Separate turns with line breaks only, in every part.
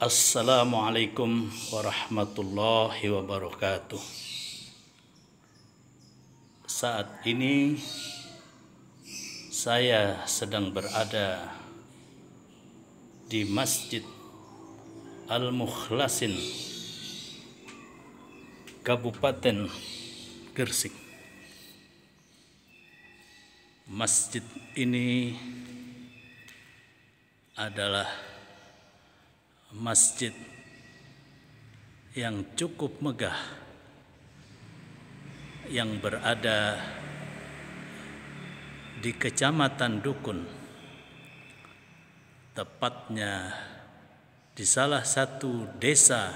Assalamualaikum warahmatullahi wabarakatuh. Saat ini saya sedang berada di Masjid Al-Mukhlasin Kabupaten Gersik. Masjid ini adalah masjid yang cukup megah yang berada di Kecamatan Dukun, tepatnya di salah satu desa,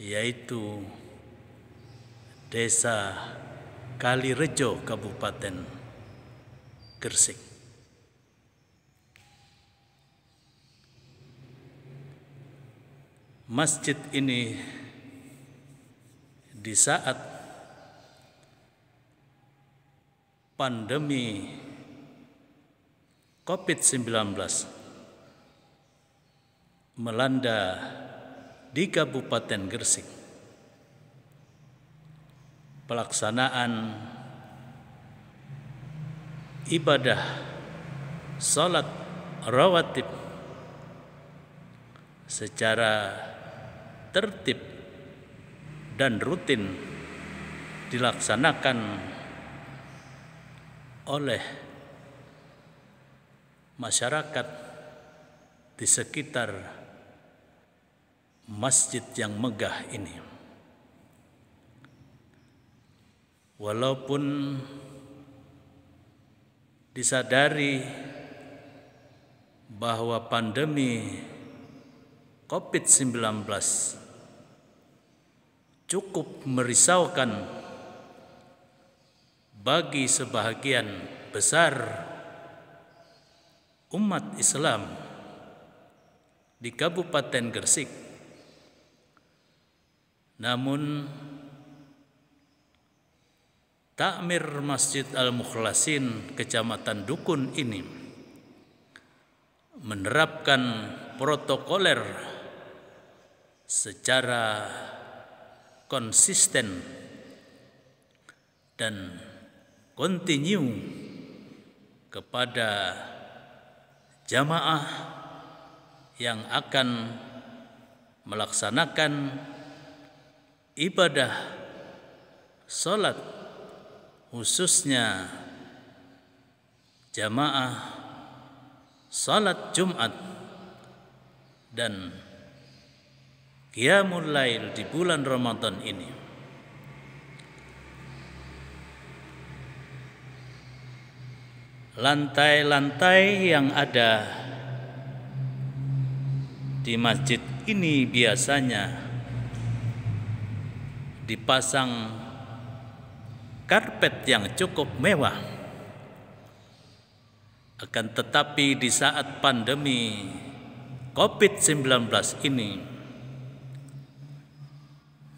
yaitu Desa Kalirejo, Kabupaten Gresik. masjid ini di saat pandemi COVID-19 melanda di Kabupaten Gresik. Pelaksanaan ibadah salat rawatib secara tertib dan rutin dilaksanakan oleh masyarakat di sekitar masjid yang megah ini. Walaupun disadari bahwa pandemi COVID-19 cukup merisaukan bagi sebahagian besar umat Islam di Kabupaten Gersik. Namun takmir Masjid Al-Mukhlasin Kecamatan Dukun ini menerapkan protokoler secara konsisten dan kontinu kepada jamaah yang akan melaksanakan ibadah sholat khususnya jamaah sholat Jumat dan Qiyamul Lail di bulan Ramadan ini lantai-lantai yang ada di masjid ini biasanya dipasang karpet yang cukup mewah akan tetapi di saat pandemi COVID-19 ini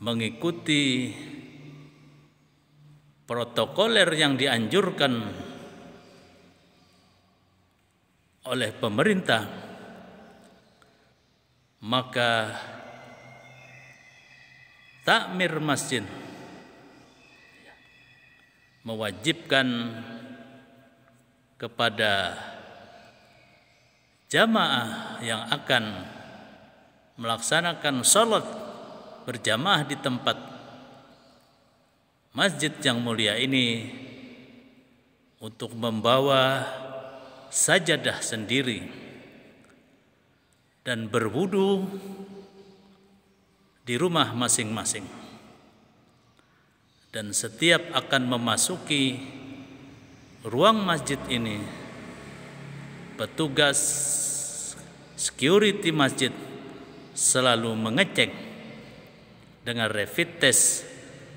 mengikuti protokoler yang dianjurkan oleh pemerintah maka takmir masjid mewajibkan kepada jamaah yang akan melaksanakan sholat berjamaah di tempat masjid yang mulia ini untuk membawa sajadah sendiri dan berwudu di rumah masing-masing. Dan setiap akan memasuki ruang masjid ini, petugas security masjid selalu mengecek dengan rapid test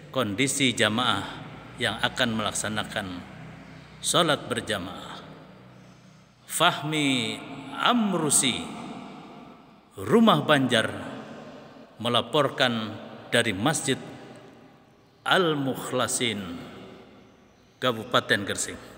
kondisi jamaah yang akan melaksanakan sholat berjamaah. Fahmi Amrusi, rumah Banjar, melaporkan dari Masjid Al-Mukhlasin, Kabupaten Gresik.